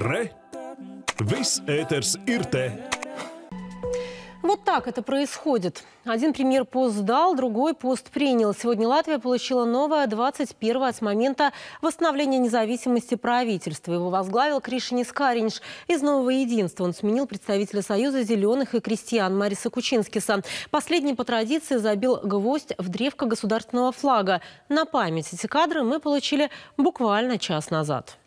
Ре, весь этерс ir te! Вот так это происходит. Один премьер пост сдал, другой пост принял. Сегодня Латвия получила новое 21-е с момента восстановления независимости правительства. Его возглавил Кришинис Каринш из «Нового единства». Он сменил представителя Союза зеленых и крестьян Мариса Кучинскиса. Последний по традиции забил гвоздь в древко государственного флага. На память эти кадры мы получили буквально час назад.